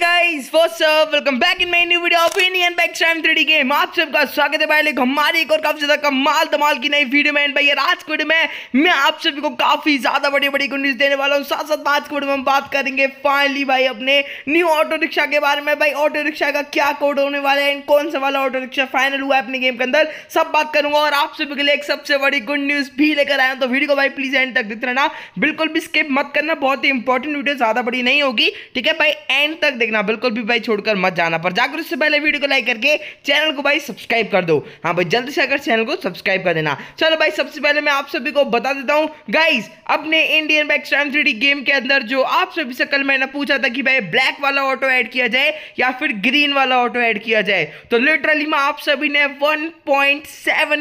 Guys what's up welcome back in my new video of back time 3D game आप सबका स्वागत है भाई लेकिन हमारी एक और काफी ज्यादा कमाल धमाल की नई वीडियो में भाई आज के वीडियो में मैं आप सभी को काफी ज्यादा बड़ी बड़ी गुड न्यूज देने वाला हूँ साथ साथ आज के वीडियो में हम बात करेंगे फाइनली भाई अपने न्यू ऑटो रिक्शा के बारे में भाई ऑटो रिक्शा का क्या कोड होने वाला है कौन सा वाला ऑटो रिक्शा फाइनल हुआ है अपने गेम के अंदर सब बात करूंगा और आप सभी के लिए एक सबसे बड़ी गुड न्यूज भी लेकर आया हूँ तो वीडियो को भाई प्लीज एंड तक दिख रहना बिल्कुल भी स्किप मत करना बहुत ही इंपॉर्टेंट वीडियो ज्यादा बड़ी नहीं होगी ठीक है भाई एंड तक देखना बिल्कुल भी भाई छोड़कर मत जाना पर जाकर उससे पहले वीडियो को लाइक करके चैनल को भाई सब्सक्राइब कर दो हाँ भाई जल्द से अगर चैनल को सब्सक्राइब कर देना चलो भाई सबसे पहले मैं आप सभी को बता देता हूँ गाइज अपने Indian bike stunt three game के अंदर जो आप सभी से कल मैंने पूछा था कि भाई ब्लैक वाला ऑटो ऐड किया जाए या फिर ग्रीन वाला ऑटो ऐड किया जाए तो लिटरली मैं आप सभी ने वन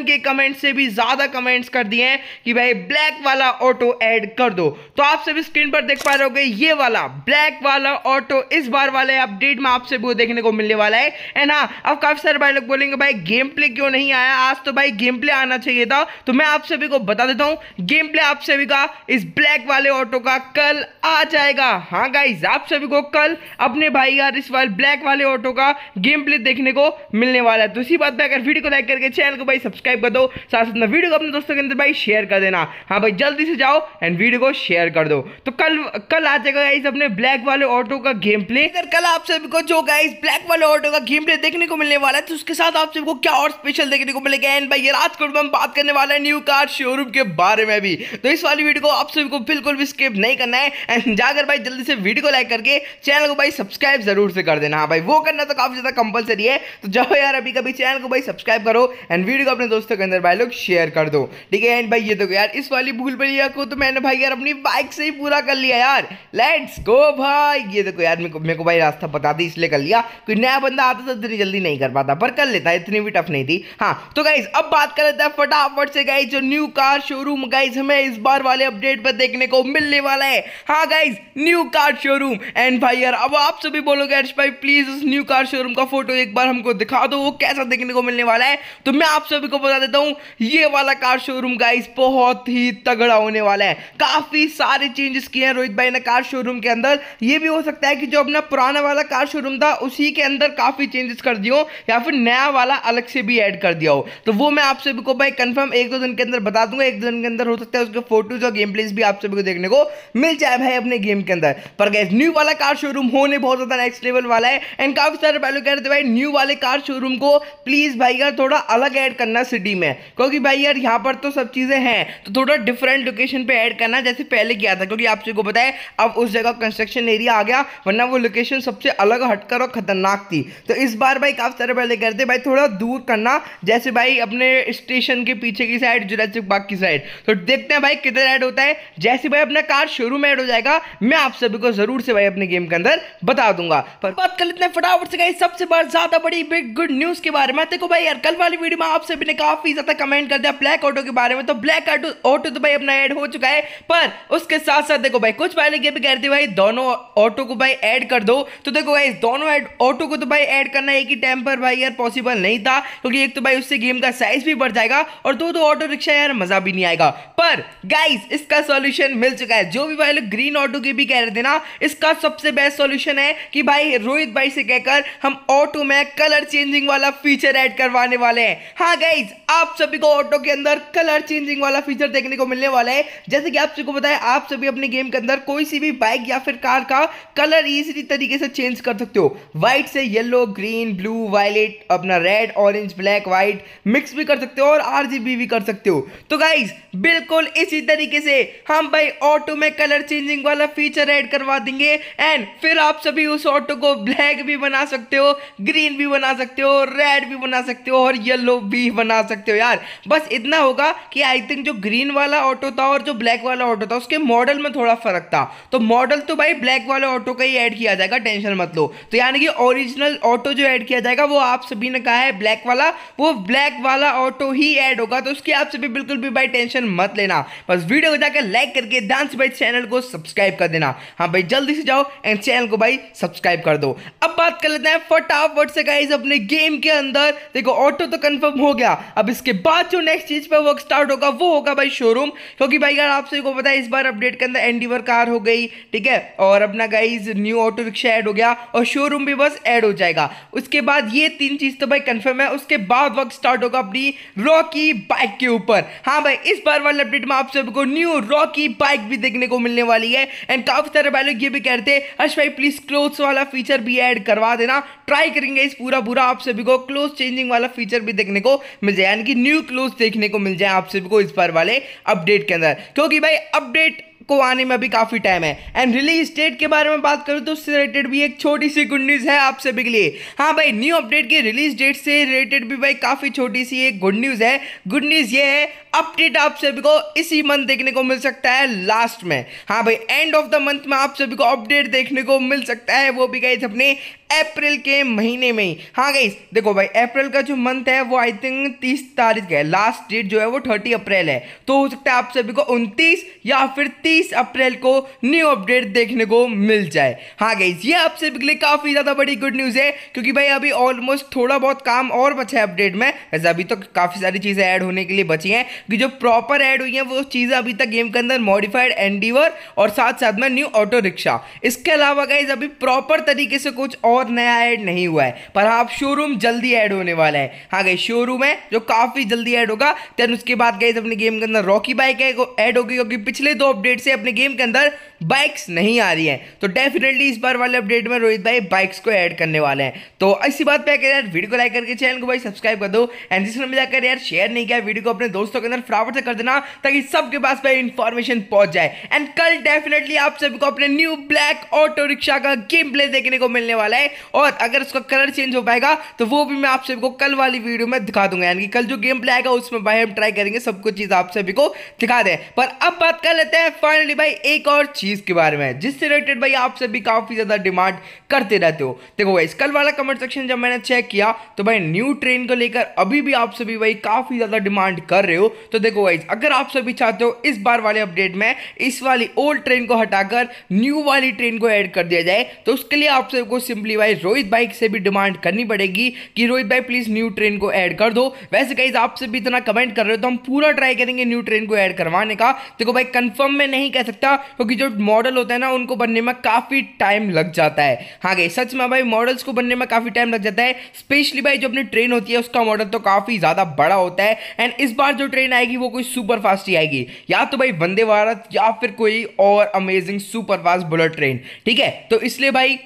के कमेंट से भी ज्यादा कमेंट्स कर दिए हैं कि भाई ब्लैक वाला ऑटो ऐड कर दो तो आप सभी स्क्रीन पर देख पा रहे हो ये वाला ब्लैक वाला ऑटो इस बार वाले अपडेट में आपसे वो देखने को मिलने वाला है एंड हाँ अब काफ़ी सारे भाई लोग बोलेंगे भाई गेम प्ले क्यों नहीं आया आज तो भाई गेम प्ले आना चाहिए था तो मैं आप सभी को बता देता हूँ गेम प्ले आप सभी का इस ब्लैक वाले ऑटो का कल आ जाएगा हाँ गाइज आप सभी को कल अपने भाई यार इस वाले ब्लैक वाले ऑटो का गेम प्ले देखने को मिलने वाला है तो इसी बात पर अगर वीडियो को लाइक करके चैनल को भाई सब्सक्राइब कर दो साथ साथ वीडियो को अपने दोस्तों के अंदर भाई शेयर कर देना हाँ भाई जल्दी से जाओ एंड वीडियो को शेयर कर दो तो कल कल आ जाएगा इस अपने ब्लैक वाले ऑटो का गेम प्ले यार कल आप सभी को जो गाइस ब्लैक वाले ऑटो का गेम प्ले देखने को मिलने वाला है तो उसके साथ आप सभी को क्या और स्पेशल देखने को मिलेगा एंड भाई ये रात को हम बात करने वाले हैं न्यू कार शोरूम के बारे में भी तो इस वाली वीडियो को आप सभी को बिल्कुल भी स्किप नहीं करना है एंड जाकर भाई जल्दी से वीडियो को लाइक करके चैनल को भाई सब्सक्राइब जरूर से कर देना हाँ भाई वो करना तो काफी ज्यादा कंपलसरी है तो जाओ यार अभी कभी चैनल को भाई सब्सक्राइब करो एंड वीडियो को अपने दोस्तों के अंदर भाई लोग शेयर कर दो ठीक है एंड भाई ये देखो यार इस वाली भूल भैया को तो मैंने भाई यार अपनी बाइक से ही पूरा कर लिया यार लेट्स गो भाई ये देखो यार मेरे को भाई भाई रास्ता बता दी इसलिए कर लिया कि नया बंदा आता था तो इतनी जल्दी नहीं कर पाता पर कर लेता इतनी भी टफ नहीं थी हाँ तो गाइज अब बात कर लेते हैं फटाफट से गाइज जो न्यू कार शोरूम गाइज हमें इस बार वाले अपडेट पर देखने को मिलने वाला है हाँ guys new car showroom and भाई यार अब आप सभी बोलोगे अर्ष भाई प्लीज उस न्यू कार शोरूम का फोटो एक बार हमको दिखा दो वो कैसा देखने को मिलने वाला है तो मैं आप सभी को बता देता हूँ ये वाला कार शोरूम गाइज बहुत ही तगड़ा होने वाला है काफी सारे चेंजेस किए हैं रोहित भाई ने कार शोरूम के अंदर ये भी हो सकता है कि जो अपना पुराना वाला कार शोरूम था उसी के अंदर काफ़ी चेंजेस कर दिया हो या फिर नया वाला अलग से भी ऐड कर दिया हो तो वो मैं आप सभी को भाई कंफर्म एक दो दिन के अंदर बता दूंगा एक दो दिन के अंदर हो सकता है उसके फोटोज और गेम प्लेस भी आप सभी को देखने को मिल जाए भाई अपने गेम के अंदर पर गैस न्यू वाला कार शोरूम होने बहुत ज़्यादा नेक्स्ट लेवल वाला है एंड काफ़ी सारे पहले कह रहे थे भाई न्यू वाले कार शोरूम को प्लीज़ भाई यार थोड़ा अलग ऐड करना सिटी में क्योंकि भाई यार यहाँ पर तो सब चीज़ें हैं तो थोड़ा डिफरेंट लोकेशन पर ऐड करना जैसे पहले किया था क्योंकि आप सभी को बताए अब उस जगह कंस्ट्रक्शन एरिया आ गया वरना वो लोकेशन लोकेशन सबसे अलग हटकर और ख़तरनाक थी तो इस बार भाई काफ़ी सारे पहले करते भाई थोड़ा दूर करना जैसे भाई अपने स्टेशन के पीछे की साइड जुरासिक पार्क की साइड तो देखते हैं भाई किधर ऐड होता है जैसे भाई अपना कार शुरू में ऐड हो जाएगा मैं आप सभी को ज़रूर से भाई अपने गेम के अंदर बता दूंगा पर बात कर लेते हैं फटाफट से गई सबसे बड़ा ज़्यादा बड़ी बिग गुड न्यूज़ के बारे में देखो भाई यार कल वाली वीडियो में आप सभी ने काफ़ी ज़्यादा कमेंट कर दिया ब्लैक ऑटो के बारे में तो ब्लैक ऑटो तो भाई अपना एड हो चुका है पर उसके साथ साथ देखो भाई कुछ पहले ये भी कहते भाई दोनों ऑटो को भाई एड कर दो दो तो देखो भाई दोनों ऐड ऑटो को तो भाई ऐड करना एक ही टाइम पर भाई यार पॉसिबल नहीं था क्योंकि एक तो भाई उससे गेम का साइज भी बढ़ जाएगा और दो तो ऑटो रिक्शा यार मजा भी नहीं आएगा पर गाइस इसका सॉल्यूशन मिल चुका है जो भी भाई लोग ग्रीन ऑटो के भी कह रहे थे ना इसका सबसे बेस्ट सोल्यूशन है कि भाई रोहित भाई से कहकर हम ऑटो में कलर चेंजिंग वाला फीचर एड करवाने वाले हैं हाँ गाइज आप सभी को ऑटो के अंदर कलर चेंजिंग वाला फीचर देखने को मिलने वाला है जैसे कि आप सबको बताए आप सभी अपने गेम के अंदर कोई सी भी बाइक या फिर कार का कलर ईजिली तरीके तरीके से चेंज कर सकते हो व्हाइट से येलो ग्रीन ब्लू वायलेट अपना red orange black white mix भी कर सकते हो और आर भी कर सकते हो तो गाइज बिल्कुल इसी तरीके से हम भाई ऑटो में कलर चेंजिंग वाला फीचर एड करवा देंगे एंड फिर आप सभी उस ऑटो को ब्लैक भी बना सकते हो ग्रीन भी बना सकते हो रेड भी बना सकते हो और येलो भी बना सकते हो यार बस इतना होगा कि आई थिंक जो ग्रीन वाला ऑटो था और जो ब्लैक वाला ऑटो था उसके मॉडल में थोड़ा फर्क था तो मॉडल तो भाई ब्लैक वाले ऑटो का ही ऐड किया जाएगा का टेंशन मत लो तो यानी कि ओरिजिनल ऑटो जो ऐड किया जाएगा वो आप सभी ने कहा है ब्लैक वाला वो ब्लैक वाला ऑटो ही ऐड होगा तो उसकी आप सभी बिल्कुल भी भाई टेंशन मत लेना बस वीडियो को जाकर लाइक करके डांस से भाई चैनल को सब्सक्राइब कर देना हाँ भाई जल्दी से जाओ एंड चैनल को भाई सब्सक्राइब कर दो अब बात कर लेते हैं फटाफट से गाइज अपने गेम के अंदर देखो ऑटो तो कन्फर्म हो गया अब इसके बाद जो नेक्स्ट चीज पर वर्क स्टार्ट होगा वो होगा भाई शोरूम क्योंकि भाई यार आप सभी को पता है इस बार अपडेट के अंदर एंडीवर कार हो गई ठीक है और अपना गाइज न्यू ऑटो रिक्शा पीछे ऐड हो गया और शोरूम भी बस ऐड हो जाएगा उसके बाद ये तीन चीज़ तो भाई कंफर्म है उसके बाद वर्क स्टार्ट होगा अपनी रॉकी बाइक के ऊपर हाँ भाई इस बार वाले अपडेट में आप सबको न्यू रॉकी बाइक भी देखने को मिलने वाली है एंड काफ़ी सारे भाई लोग ये भी कहते हैं हर्ष भाई प्लीज़ क्लोथ्स वाला फीचर भी ऐड करवा देना ट्राई करेंगे इस पूरा पूरा आप सभी को क्लोथ चेंजिंग वाला फीचर भी देखने को मिल जाए यानी कि न्यू क्लोथ देखने को मिल जाए आप सभी को इस बार वाले अपडेट के अंदर क्योंकि भाई अपडेट को आने में अभी काफ़ी टाइम है एंड रिलीज डेट के बारे में बात करूं तो उससे रिलेटेड भी एक छोटी सी गुड न्यूज़ है आप सभी के लिए हाँ भाई न्यू अपडेट के रिलीज डेट से रिलेटेड भी भाई काफ़ी छोटी सी एक गुड न्यूज़ है गुड न्यूज़ ये है अपडेट आप सभी को इसी मंथ देखने को मिल सकता है लास्ट में हाँ भाई एंड ऑफ द मंथ में आप सभी को अपडेट देखने को मिल सकता है वो भी गए अपने अप्रैल के महीने में ही हाँ गई देखो भाई अप्रैल का जो मंथ है वो आई थिंक तीस तारीख है लास्ट डेट जो है वो थर्टी अप्रैल है तो हो सकता है आप सभी को उनतीस या फिर तीस अप्रैल को न्यू अपडेट देखने को मिल जाए हाँ गई ये आप सभी के लिए काफ़ी ज़्यादा बड़ी गुड न्यूज़ है क्योंकि भाई अभी ऑलमोस्ट थोड़ा बहुत काम और बचा है अपडेट में वैसे अभी तो काफ़ी सारी चीज़ें ऐड होने के लिए बची हैं कि जो प्रॉपर ऐड हुई है वो चीज़ें अभी तक गेम के अंदर मॉडिफाइड एंडीवर और साथ साथ में न्यू ऑटो रिक्शा इसके अलावा गई अभी प्रॉपर तरीके से कुछ और और नया ऐड नहीं हुआ है पर हाँ शोरूम जल्दी ऐड होने वाला है हाँ गई शोरूम है जो काफ़ी जल्दी ऐड होगा देन उसके बाद गई अपने गेम के अंदर रॉकी बाइक है ऐड होगी क्योंकि पिछले दो अपडेट से अपने गेम के अंदर बाइक्स नहीं आ रही है तो डेफिनेटली इस बार वाले अपडेट में रोहित भाई बाइक्स को ऐड करने वाले हैं तो इसी बात पर यार वीडियो को लाइक करके चैनल को भाई सब्सक्राइब कर दो एंड जिसमें मिला कर यार शेयर नहीं किया वीडियो को अपने दोस्तों के अंदर फटाफट से कर देना ताकि सबके पास भाई इन्फॉर्मेशन पहुंच जाए एंड कल डेफिनेटली आप सभी को अपने न्यू ब्लैक ऑटो रिक्शा का गेम प्ले देखने को मिलने वाला है है और अगर उसका कलर चेंज हो पाएगा तो वो भी मैं आप सभी को कल वाली वीडियो में दिखा दूंगा यानी कि कल जो गेम प्ले आएगा उसमें भाई हम ट्राई करेंगे सब कुछ चीज़ आप सभी को दिखा दें पर अब बात कर लेते हैं फाइनली भाई एक और चीज़ के बारे में जिससे रिलेटेड भाई आप सभी काफ़ी ज़्यादा डिमांड करते रहते हो देखो भाई कल वाला कमेंट सेक्शन जब मैंने चेक किया तो भाई न्यू ट्रेन को लेकर अभी भी आप सभी भाई काफ़ी ज़्यादा डिमांड कर रहे हो तो देखो भाई अगर आप सभी चाहते हो इस बार वाले अपडेट में इस वाली ओल्ड ट्रेन को हटाकर न्यू वाली ट्रेन को ऐड कर दिया जाए तो उसके लिए आप सभी को सिंपली मेरी वाइज रोहित भाई से भी डिमांड करनी पड़ेगी कि रोहित भाई प्लीज़ न्यू ट्रेन को ऐड कर दो वैसे गाइज आपसे भी इतना कमेंट कर रहे हो तो हम पूरा ट्राई करेंगे न्यू ट्रेन को ऐड करवाने का देखो भाई कन्फर्म में नहीं कह सकता क्योंकि जो मॉडल होता है ना उनको बनने में काफ़ी टाइम लग जाता है हाँ गई सच में भाई मॉडल्स को बनने में काफ़ी टाइम लग जाता है स्पेशली भाई जो अपनी ट्रेन होती है उसका मॉडल तो काफ़ी ज़्यादा बड़ा होता है एंड इस बार जो ट्रेन आएगी वो कोई सुपर फास्ट ही आएगी या तो भाई वंदे भारत या फिर कोई और amazing super fast bullet train ठीक है तो इसलिए भाई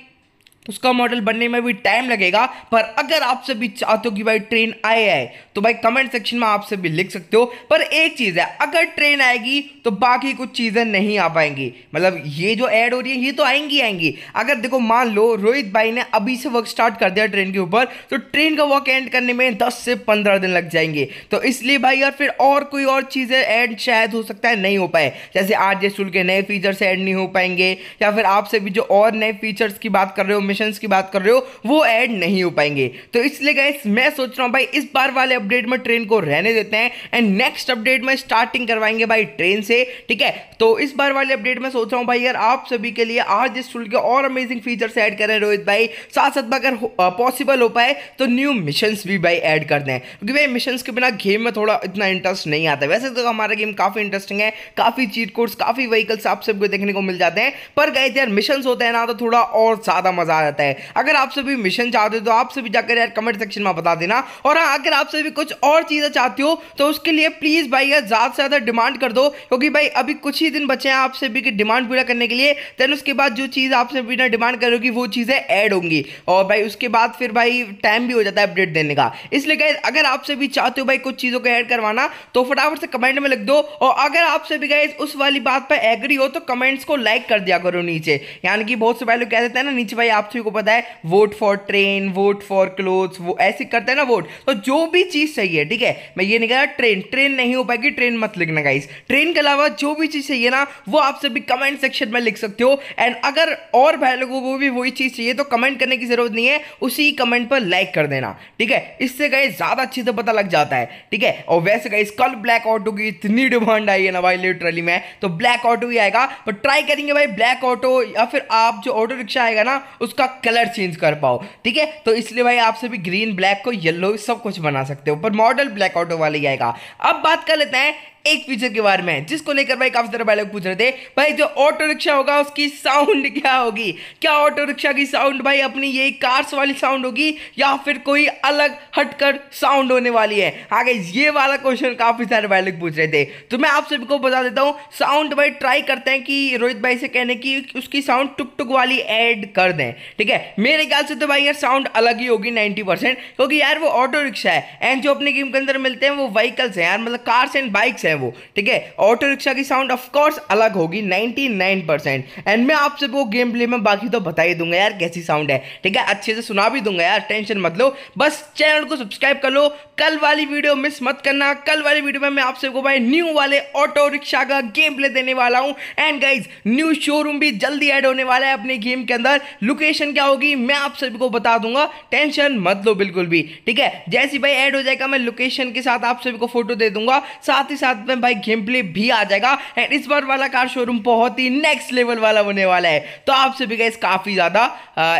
उसका मॉडल बनने में भी टाइम लगेगा पर अगर आप सभी चाहते हो कि भाई ट्रेन आए आए तो भाई कमेंट सेक्शन में आप सभी लिख सकते हो पर एक चीज़ है अगर ट्रेन आएगी तो बाकी कुछ चीज़ें नहीं आ पाएंगी मतलब ये जो ऐड हो रही है ये तो आएंगी आएंगी अगर देखो मान लो रोहित भाई ने अभी से वर्क स्टार्ट कर दिया ट्रेन के ऊपर तो ट्रेन का वर्क एंड करने में दस से पंद्रह दिन लग जाएंगे तो इसलिए भाई यार फिर और कोई और चीज़ें ऐड शायद हो सकता है नहीं हो पाए जैसे आज जे के नए फीचर्स ऐड नहीं हो पाएंगे या फिर आपसे भी जो और नए फीचर्स की बात कर रहे हो इन्फॉर्मेशन की बात कर रहे हो वो ऐड नहीं हो पाएंगे तो इसलिए गैस मैं सोच रहा हूँ भाई इस बार वाले अपडेट में ट्रेन को रहने देते हैं एंड नेक्स्ट अपडेट में स्टार्टिंग करवाएंगे भाई ट्रेन से ठीक है तो इस बार वाले अपडेट में सोच रहा हूँ भाई यार आप सभी के लिए आज इस टूल के और अमेजिंग फीचर्स ऐड करें रोहित भाई साथ साथ अगर पॉसिबल हो पाए तो न्यू मिशन भी भाई ऐड कर दें क्योंकि भाई मिशन के बिना गेम में थोड़ा इतना इंटरेस्ट नहीं आता वैसे तो हमारा गेम काफ़ी इंटरेस्टिंग है काफ़ी चीट कोर्स काफ़ी व्हीकल्स आप सबको देखने को मिल जाते हैं पर गए यार मिशन होते हैं ना तो थोड़ा और ज़्यादा मज़ा आ जाता है अगर आप सभी मिशन चाहते हो तो आप सभी जाकर यार कमेंट सेक्शन में बता देना और हाँ अगर आप सभी कुछ और चीज़ें चाहते हो तो उसके लिए प्लीज़ भाई यार ज़्यादा से ज़्यादा डिमांड कर दो क्योंकि भाई अभी कुछ ही दिन बचे हैं आप सभी की डिमांड पूरा करने के लिए देन उसके बाद जो चीज़ आप सभी ने डिमांड करोगी वो चीज़ें ऐड होंगी और भाई उसके बाद फिर भाई टाइम भी हो जाता है अपडेट देने का इसलिए गए अगर आप सभी चाहते हो भाई कुछ चीज़ों को ऐड करवाना तो फटाफट से कमेंट में लिख दो और अगर आप सभी गए उस वाली बात पर एग्री हो तो कमेंट्स को लाइक कर दिया करो नीचे यानी कि बहुत से भाई लोग कह देते हैं ना नीचे भाई आप सभी को पता है vote for train vote for cloth वो ऐसे करते हैं ना वोट तो जो भी चीज़ सही है ठीक है मैं ये नहीं कह रहा ट्रेन ट्रेन नहीं हो पाएगी ट्रेन मत लिखना गाइस ट्रेन के अलावा जो भी चीज़ चाहिए ना वो आप सभी कमेंट सेक्शन में लिख सकते हो एंड अगर और भाई लोगों को भी वही चीज़ चाहिए तो कमेंट करने की ज़रूरत नहीं है उसी कमेंट पर लाइक कर देना ठीक है इससे गए ज़्यादा अच्छे से पता लग जाता है ठीक है और वैसे गए कल ब्लैक ऑटो की इतनी डिमांड आई है ना भाई लिटरली में तो ब्लैक ऑटो ही आएगा पर ट्राई करेंगे भाई ब्लैक ऑटो या फिर आप जो ऑटो रिक्शा आएगा ना उसका उसका कलर चेंज कर पाओ ठीक है तो इसलिए भाई आप सभी ग्रीन ब्लैक को येलो सब कुछ बना सकते हो पर मॉडल ब्लैक ऑटो वाले आएगा अब बात कर लेते हैं एक फीचर के बारे में जिसको लेकर भाई काफी सारे भाई लोग पूछ रहे थे भाई जो ऑटो रिक्शा होगा उसकी साउंड क्या होगी क्या ऑटो रिक्शा की साउंड भाई अपनी यही कार्स वाली साउंड होगी या फिर कोई अलग हटकर साउंड होने वाली है आगे ये वाला क्वेश्चन काफी सारे भाई लोग पूछ रहे थे तो मैं आप सभी को बता देता हूँ साउंड भाई ट्राई करते हैं कि रोहित भाई से कहने की उसकी साउंड टुक टुक वाली एड कर दें ठीक है मेरे ख्याल से तो भाई यार साउंड अलग ही होगी नाइनटी क्योंकि यार वो ऑटो रिक्शा है एंड जो अपने गेम के अंदर मिलते हैं वो व्हीकल्स हैं यार मतलब कार्स एंड बाइक्स है वो ठीक है ऑटो रिक्शा की साउंड ऑफकोर्स अलग होगी 99 परसेंट एंड मैं आपसे वो गेम प्ले में बाकी तो बता ही दूंगा यार कैसी साउंड है ठीक है अच्छे से सुना भी दूंगा यार टेंशन मत लो बस चैनल को सब्सक्राइब कर लो कल वाली वीडियो मिस मत करना कल वाली वीडियो में मैं आपसे को भाई न्यू वाले ऑटो रिक्शा का गेम प्ले देने वाला हूँ एंड गाइज न्यू शोरूम भी जल्दी एड होने वाला है अपने गेम के अंदर लोकेशन क्या होगी मैं आप सभी को बता दूंगा टेंशन मत लो बिल्कुल भी ठीक है जैसी भाई ऐड हो जाएगा मैं लोकेशन के साथ आप सभी को फोटो दे दूंगा साथ ही साथ साथ में भाई गेम प्ले भी आ जाएगा एंड इस बार वाला कार शोरूम बहुत ही नेक्स्ट लेवल वाला होने वाला है तो आप सभी गए काफ़ी ज़्यादा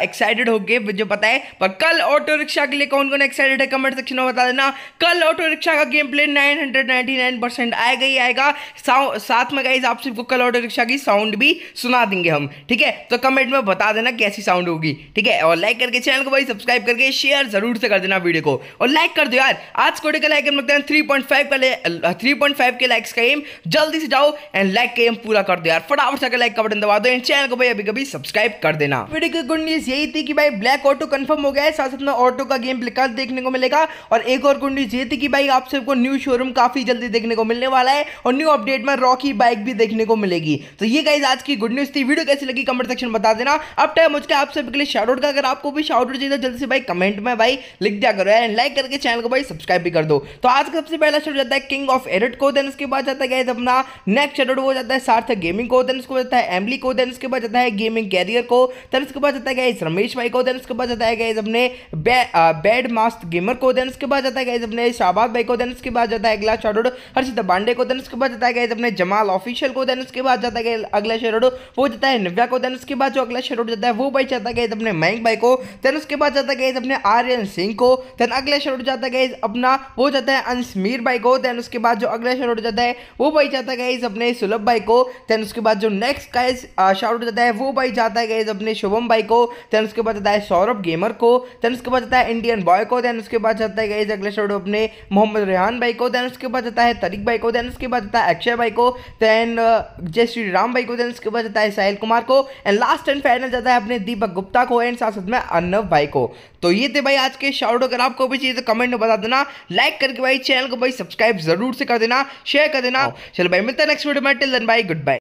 एक्साइटेड हो गए मुझे पता है पर कल ऑटो रिक्शा के लिए कौन कौन एक्साइटेड है कमेंट सेक्शन में बता देना कल ऑटो रिक्शा का गेम प्ले नाइन परसेंट आएगा ही आएगा साथ में गाइज आप सबको कल ऑटो रिक्शा की साउंड भी सुना देंगे हम ठीक है तो कमेंट में बता देना कैसी साउंड होगी ठीक है और लाइक करके चैनल को भाई सब्सक्राइब करके शेयर जरूर से कर देना वीडियो को और लाइक कर दो यार आज कोटे का लाइक लगता है थ्री पॉइंट फाइव का थ्री पॉइंट फाइव सब्सक्राइब के लाइक्स का एम जल्दी से जाओ एंड लाइक का एम पूरा कर दो यार फटाफट से लाइक का बटन दबा दो एंड चैनल को भाई अभी कभी सब्सक्राइब कर देना वीडियो की गुड न्यूज यही थी कि भाई ब्लैक ऑटो कन्फर्म हो गया है साथ अपना ऑटो का गेम प्ले कल देखने को मिलेगा और एक और गुड न्यूज ये थी कि भाई आप सबको न्यू शोरूम काफी जल्दी देखने को मिलने वाला है और न्यू अपडेट में रॉकी बाइक भी देखने को मिलेगी तो ये गाइज आज की गुड न्यूज थी वीडियो कैसी लगी कमेंट सेक्शन बता देना अब टाइम मुझके आप सबके लिए शाउट का अगर आपको भी शाउट चाहिए तो जल्दी से भाई कमेंट में भाई लिख दिया करो एंड लाइक करके चैनल को भाई सब्सक्राइब भी कर दो तो आज का सबसे पहला शोट जाता है किंग ऑफ एरिट को देन उसके बाद जाता है गैस अपना नेक्स्ट शेडोड वो जाता है सार्थक गेमिंग को देन उसके बाद जाता है एमली को देन उसके बाद जाता है गेमिंग कैरियर को देन उसके बाद जाता है गैस रमेश भाई को देन उसके बाद जाता है गैस अपने बैड मास्ट गेमर को देन उसके बाद जाता है गैस अपने शाहबाद भाई को देन उसके बाद जाता है अगला शेडोड हर्षिता पांडे को देन उसके बाद जाता है गैस अपने जमाल ऑफिशियल को देन उसके बाद जाता है अगला शेडोड वो जाता है निव्या को देन उसके बाद जो अगला शेडोड जाता है वो भाई जाता है गैस अपने मयंक भाई को देन उसके बाद जाता है गैस अपने आर्यन सिंह को देन अगला शेडोड जाता है गैस अपना वो जाता है अंशमीर भाई को देन उसके बाद जो अगला शाउट हो जाता है वो भाई जाता है गाइज अपने सुलभ भाई को देन उसके बाद जो नेक्स्ट गाइज शाउट हो जाता है वो भाई जाता है गाइज अपने शुभम भाई को देन उसके बाद जाता है सौरभ गेमर को देन उसके बाद जाता है इंडियन बॉय को देन उसके बाद जाता है गाइज अगले शाउट अपने मोहम्मद रेहान भाई को देन उसके बाद जाता है तरीक भाई को देन उसके बाद जाता है अक्षय भाई को देन जय श्री राम भाई को देन उसके बाद जाता है साहिल कुमार को एंड लास्ट एंड फाइनल जाता है अपने दीपक गुप्ता को एंड साथ में अर्नव भाई को तो ये थे भाई आज के शाउट अगर आपको भी चाहिए तो कमेंट में बता देना लाइक करके भाई चैनल को भाई सब्सक्राइब जरूर से कर देना शेयर कर देना हाँ। चलो भाई मिलता है नेक्स्ट वीडियो में टिल देन भाई गुड बाय